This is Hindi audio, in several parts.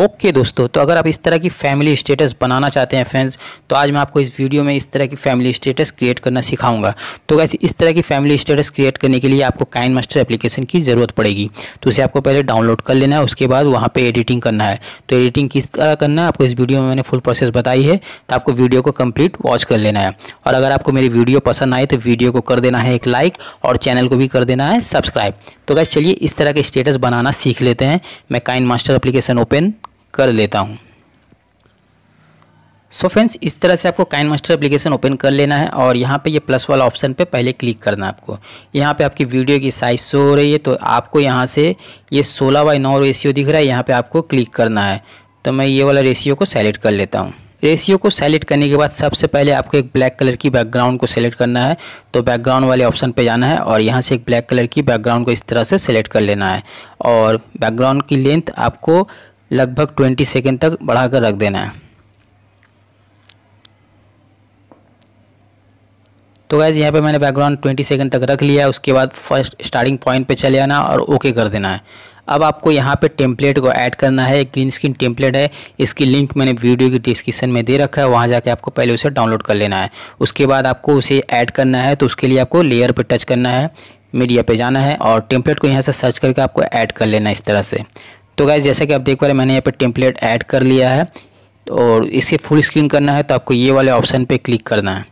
ओके okay दोस्तों तो अगर आप इस तरह की फैमिली स्टेटस बनाना चाहते हैं फ्रेंड्स तो आज मैं आपको इस वीडियो में इस तरह की फैमिली स्टेटस क्रिएट करना सिखाऊंगा तो वैसे इस तरह की फैमिली स्टेटस क्रिएट करने के लिए आपको काइन मास्टर एप्लीकेशन की ज़रूरत पड़ेगी तो उसे आपको पहले डाउनलोड कर लेना है उसके बाद वहाँ पर एडिटिंग करना है तो एडिटिंग किस तरह करना है आपको इस वीडियो में मैंने फुल प्रोसेस बताई है तो आपको वीडियो को कम्प्लीट वॉच कर लेना है और अगर आपको मेरी वीडियो पसंद आए तो वीडियो को कर देना है एक लाइक और चैनल को भी कर देना है सब्सक्राइब तो वैसे चलिए इस तरह के स्टेटस बनाना सीख लेते हैं मैं काइन मास्टर एप्लीकेशन ओपन कर लेता हूँ सो so फ्रेंड्स इस तरह से आपको काइन मास्टर अप्लीकेशन ओपन कर लेना है और यहाँ पे ये प्लस वाला ऑप्शन पे पहले क्लिक करना है आपको यहाँ पे आपकी वीडियो की साइज शो हो रही है तो आपको यहाँ से ये 16 बाई 9 रेशियो दिख रहा है यहाँ पे आपको क्लिक करना है तो मैं ये वाला रेशियो को सेलेक्ट कर लेता हूँ रेशियो को सेलेक्ट करने के बाद सबसे पहले आपको एक ब्लैक कलर की बैकग्राउंड को सेलेक्ट करना है तो बैकग्राउंड वाले ऑप्शन पे जाना है और यहाँ से एक ब्लैक कलर की बैकग्राउंड को इस तरह से सेलेक्ट कर लेना है और बैकग्राउंड की लेंथ आपको लगभग 20 सेकेंड तक बढ़ाकर रख देना है तो गैज़ यहाँ पे मैंने बैकग्राउंड 20 सेकेंड तक रख लिया है उसके बाद फर्स्ट स्टार्टिंग पॉइंट पे चले आना और ओके कर देना है अब आपको यहाँ पे टेम्पलेट को ऐड करना है एक ग्रीन स्क्रीन टेम्पलेट है इसकी लिंक मैंने वीडियो की डिस्क्रिप्शन में दे रखा है वहाँ जाके आपको पहले उसे डाउनलोड कर लेना है उसके बाद आपको उसे ऐड करना है तो उसके लिए आपको लेयर पर टच करना है मीडिया पे जाना है और टेम्पलेट को यहाँ से सर्च करके आपको ऐड कर लेना है इस तरह से तो गाइज जैसा कि आप देख पा रहे हैं मैंने यहाँ पे टेम्पलेट ऐड कर लिया है और इसे फुल स्क्रीन करना है तो आपको ये वाले ऑप्शन पे क्लिक करना है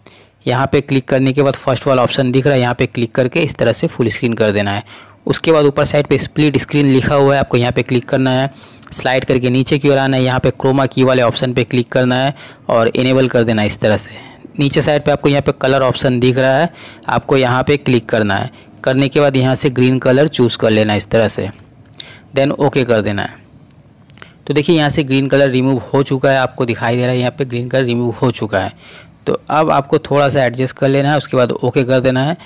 यहाँ पे क्लिक करने के बाद फर्स्ट वाला ऑप्शन दिख रहा है यहाँ पे क्लिक करके इस तरह से फुल स्क्रीन कर देना है उसके बाद ऊपर साइड पे स्प्लिट स्क्रीन लिखा हुआ है आपको यहाँ पे क्लिक करना है स्लाइड करके नीचे की ओर आना है यहाँ पे क्रोमा की वाले ऑप्शन पे क्लिक करना है और इनेबल कर देना है इस तरह से नीचे साइड पे आपको यहाँ पे कलर ऑप्शन दिख रहा है आपको यहाँ पे क्लिक करना है करने के बाद यहाँ से ग्रीन कलर चूज़ कर लेना इस तरह से देन ओके कर देना है तो देखिए यहाँ से ग्रीन कलर रिमूव हो चुका है आपको दिखाई दे रहा है यहाँ पे ग्रीन कलर रिमूव हो चुका है तो अब आपको थोड़ा सा एडजस्ट कर लेना है उसके बाद ओके कर देना है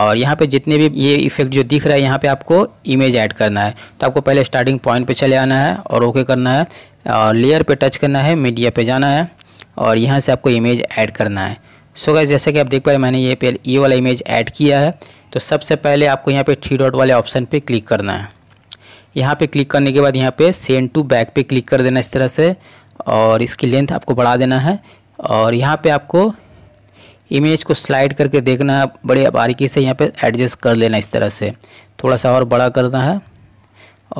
और यहाँ पे जितने भी ये इफेक्ट जो दिख रहा है यहाँ पे आपको इमेज ऐड करना है तो आपको पहले स्टार्टिंग पॉइंट पे चले आना है और ओके करना है और लेयर पे टच करना है मीडिया पे जाना है और यहाँ से आपको इमेज ऐड करना है सो गैस जैसे कि आप देख पा रहे मैंने ये ये वाला इमेज ऐड किया है तो सबसे पहले आपको यहाँ पर थ्री डॉट वाले ऑप्शन पर क्लिक करना है यहाँ पे क्लिक करने के बाद यहाँ पे सेंड टू बैक पे क्लिक कर देना इस तरह से और इसकी लेंथ आपको बढ़ा देना है और यहाँ पे आपको इमेज को स्लाइड करके देखना है बड़े बारीकी से यहाँ पे एडजस्ट कर लेना इस तरह से थोड़ा सा और बड़ा करना है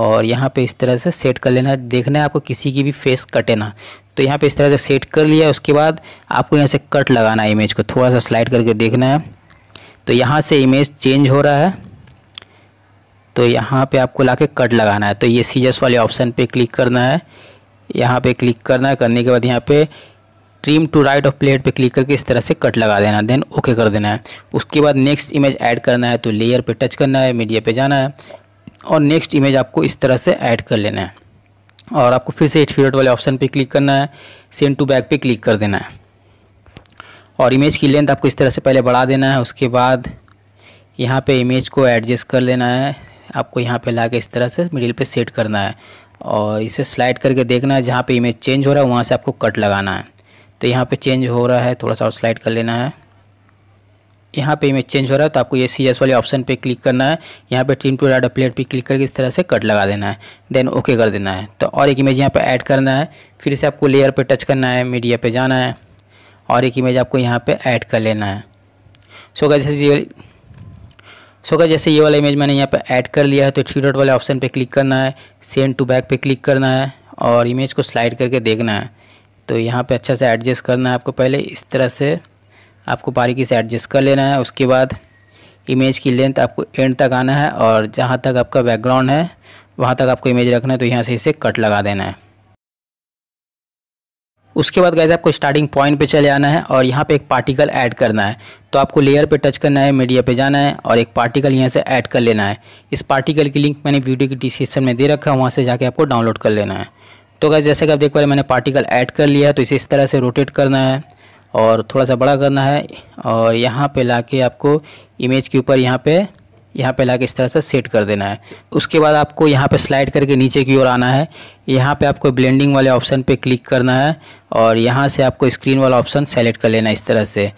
और यहाँ पे इस तरह से सेट कर लेना है देखना है आपको किसी की भी फेस कटे ना तो यहाँ पे इस तरह से सेट कर लिया उसके बाद आपको यहाँ से कट लगाना है इमेज को थोड़ा सा स्लाइड करके देखना है तो यहाँ से इमेज चेंज हो रहा है तो यहाँ पे आपको लाके कट लगाना है तो ये सीजर्स वाले ऑप्शन पे क्लिक करना है यहाँ पे क्लिक करना है करने के बाद यहाँ पे trim to right of plate पे क्लिक करके इस तरह से कट लगा देना देन ओके कर देना है उसके बाद नेक्स्ट इमेज ऐड करना है तो लेयर पे टच करना है मीडिया पे जाना है और नेक्स्ट इमेज आपको इस तरह से ऐड कर लेना है और आपको फिर से एट वाले ऑप्शन पर क्लिक करना है सेंड टू बैक पर क्लिक कर देना है और इमेज की लेंथ आपको इस तरह से पहले बढ़ा देना है उसके बाद यहाँ पे इमेज को एडजस्ट कर लेना है आपको यहाँ पे ला के इस तरह से मिडिल पे सेट करना है और इसे स्लाइड करके देखना है जहाँ पे इमेज चेंज हो रहा है वहाँ से आपको कट लगाना है तो यहाँ पे चेंज हो रहा है थोड़ा सा और स्लाइड कर लेना है यहाँ पे इमेज चेंज हो रहा है तो आपको ये सी वाले ऑप्शन पे क्लिक करना है यहाँ पे ट्रीम टू डाटा प्लेट पे क्लिक करके इस तरह से कट लगा देना है देन ओके कर देना है तो और एक इमेज यहाँ पे ऐड करना है फिर से आपको लेयर पे टच करना है मीडिया पे जाना है और एक इमेज आपको यहाँ पे ऐड कर लेना है सो so, कैसे सो so, जैसे ये वाला इमेज मैंने यहाँ पर ऐड कर लिया है तो थ्री डॉट वाले ऑप्शन पर क्लिक करना है सेंड टू बैक पर क्लिक करना है और इमेज को स्लाइड करके देखना है तो यहाँ पर अच्छा से एडजस्ट करना है आपको पहले इस तरह से आपको बारीकी से एडजस्ट कर लेना है उसके बाद इमेज की लेंथ आपको एंड तक आना है और जहाँ तक आपका बैकग्राउंड है वहाँ तक आपको इमेज रखना है तो यहाँ से इसे कट लगा देना है उसके बाद गैस आपको स्टार्टिंग पॉइंट पे चले आना है और यहाँ पे एक पार्टिकल ऐड करना है तो आपको लेयर पे टच करना है मीडिया पे जाना है और एक पार्टिकल यहाँ से ऐड कर लेना है इस पार्टिकल की लिंक मैंने वीडियो की डिस्क्रिप्शन में दे रखा है वहाँ से जाके आपको डाउनलोड कर लेना है तो गैस जैसे कि आप देख पा रहे मैंने पार्टिकल ऐड कर लिया है तो इसे इस तरह से रोटेट करना है और थोड़ा सा बड़ा करना है और यहाँ पर ला आपको इमेज के ऊपर यहाँ पर यहाँ पे लाके इस तरह से सेट कर देना है उसके बाद आपको यहाँ पे स्लाइड करके नीचे की ओर आना है यहाँ पे आपको ब्लेंडिंग वाले ऑप्शन पे क्लिक करना है और यहाँ से आपको स्क्रीन वाला ऑप्शन सेलेक्ट कर लेना है इस तरह से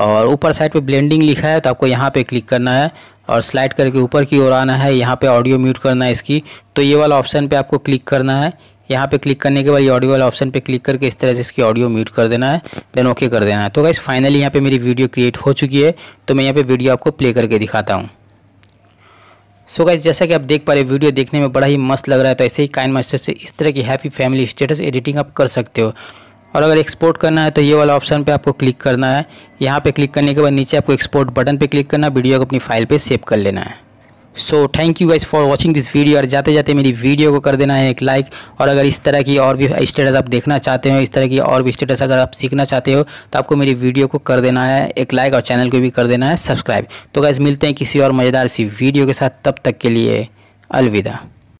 और ऊपर साइड पे ब्लेंडिंग लिखा है तो आपको यहाँ पे क्लिक करना है और स्लाइड करके ऊपर की ओर आना है यहाँ पर ऑडियो म्यूट करना है इसकी तो ये वाला ऑप्शन पर आपको क्लिक करना है यहाँ पे क्लिक करने के बाद ये ऑडियो वाला ऑप्शन पे क्लिक करके इस तरह से इसकी ऑडियो म्यूट कर देना है देन ओके कर देना है तो गाइस फाइनली यहाँ पे मेरी वीडियो क्रिएट हो चुकी है तो मैं यहाँ पे वीडियो आपको प्ले करके दिखाता हूँ सो गाइज जैसा कि आप देख पा रहे वीडियो देखने में बड़ा ही मस्त लग रहा है तो ऐसे ही काइन मास्टर से इस तरह की हैप्पी फैमिली स्टेटस एडिटिंग आप कर सकते हो और अगर एक्सपोर्ट करना है तो ये वाला ऑप्शन पे आपको क्लिक करना है यहाँ पे क्लिक करने के बाद नीचे आपको एक्सपोर्ट बटन पे क्लिक करना है वीडियो को अपनी फाइल पे सेव कर लेना है so thank you guys for watching this video और जाते जाते मेरी वीडियो को कर देना है एक लाइक और अगर इस तरह की और भी स्टेटस आप देखना चाहते हो इस तरह की और भी स्टेटस अगर आप सीखना चाहते हो तो आपको मेरी वीडियो को कर देना है एक लाइक और चैनल को भी कर देना है सब्सक्राइब तो गाइज मिलते हैं किसी और मज़ेदार सी वीडियो के साथ तब तक के लिए अलविदा